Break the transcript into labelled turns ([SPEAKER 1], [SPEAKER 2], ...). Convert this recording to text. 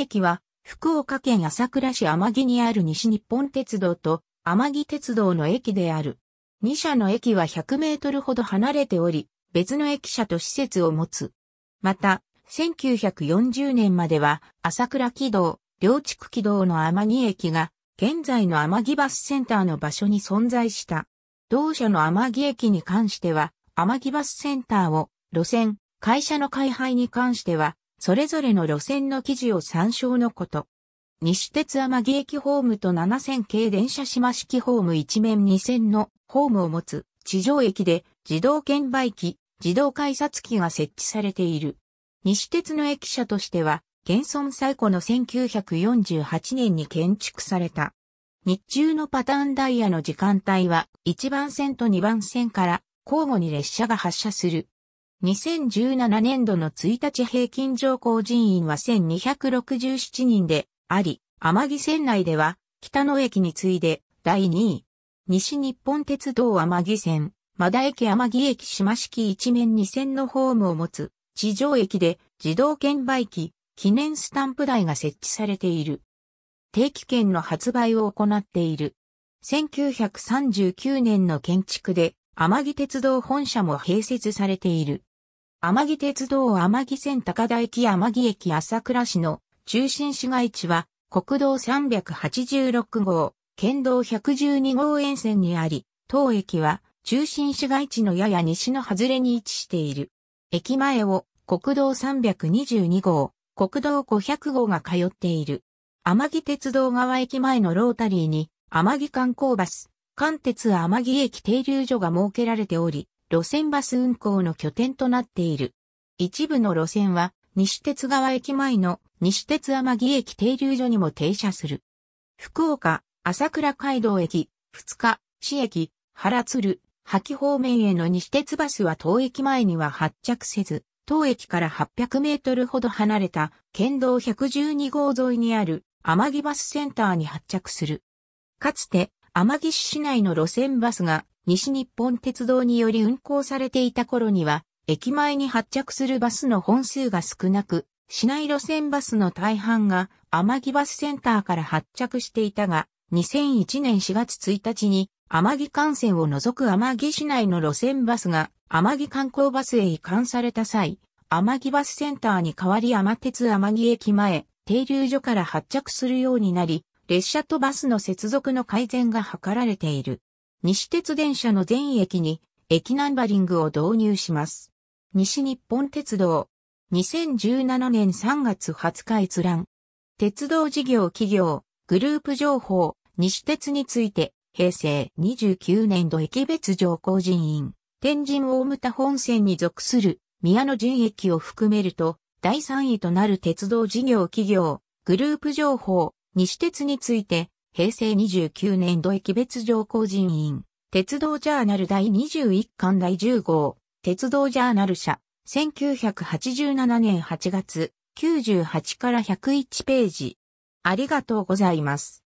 [SPEAKER 1] 駅は、福岡県朝倉市天城にある西日本鉄道と天城鉄道の駅である。2社の駅は100メートルほど離れており、別の駅舎と施設を持つ。また、1940年までは朝倉軌道、両地区軌道の天城駅が、現在の天城バスセンターの場所に存在した。同社の天城駅に関しては、天城バスセンターを路線、会社の開廃に関しては、それぞれの路線の記事を参照のこと。西鉄天城駅ホームと7000系電車島式ホーム一面2線のホームを持つ地上駅で自動券売機、自動改札機が設置されている。西鉄の駅舎としては、現存最古の1948年に建築された。日中のパターンダイヤの時間帯は、1番線と2番線から交互に列車が発車する2017年度の1日平均上降人員は1267人であり、天城線内では北野駅に次いで第2位。西日本鉄道天城線、真田駅天城駅島式一面2線のホームを持つ地上駅で自動券売機、記念スタンプ台が設置されている。定期券の発売を行っている。1939年の建築で天城鉄道本社も併設されている。天城鉄道天城線高田駅天城駅朝倉市の中心市街地は国道386号、県道112号沿線にあり、当駅は中心市街地のやや西の外れに位置している。駅前を国道322号、国道500号が通っている。天城鉄道側駅前のロータリーに、天城観光バス、関鉄天城駅停留所が設けられており、路線バス運行の拠点となっている。一部の路線は、西鉄川駅前の西鉄天城駅停留所にも停車する。福岡、朝倉街道駅、二日、市駅、原鶴、吐方面への西鉄バスは当駅前には発着せず、当駅から800メートルほど離れた県道112号沿いにある天城バスセンターに発着する。かつて天城市市内の路線バスが西日本鉄道により運行されていた頃には、駅前に発着するバスの本数が少なく、市内路線バスの大半が天城バスセンターから発着していたが、2001年4月1日に天城幹線を除く天城市内の路線バスが天城観光バスへ移管された際、天城バスセンターに代わり天鉄天城駅前、停留所から発着するようになり、列車とバスの接続の改善が図られている。西鉄電車の全駅に駅ナンバリングを導入します。西日本鉄道。2017年3月20日閲覧。鉄道事業企業、グループ情報、西鉄について、平成29年度駅別上降人員、天神大牟田本線に属する宮野陣駅を含めると、第3位となる鉄道事業企業、グループ情報、西鉄について、平成29年度駅別上行人員、鉄道ジャーナル第21巻第10号、鉄道ジャーナル社、1987年8月、98から101ページ。ありがとうございます。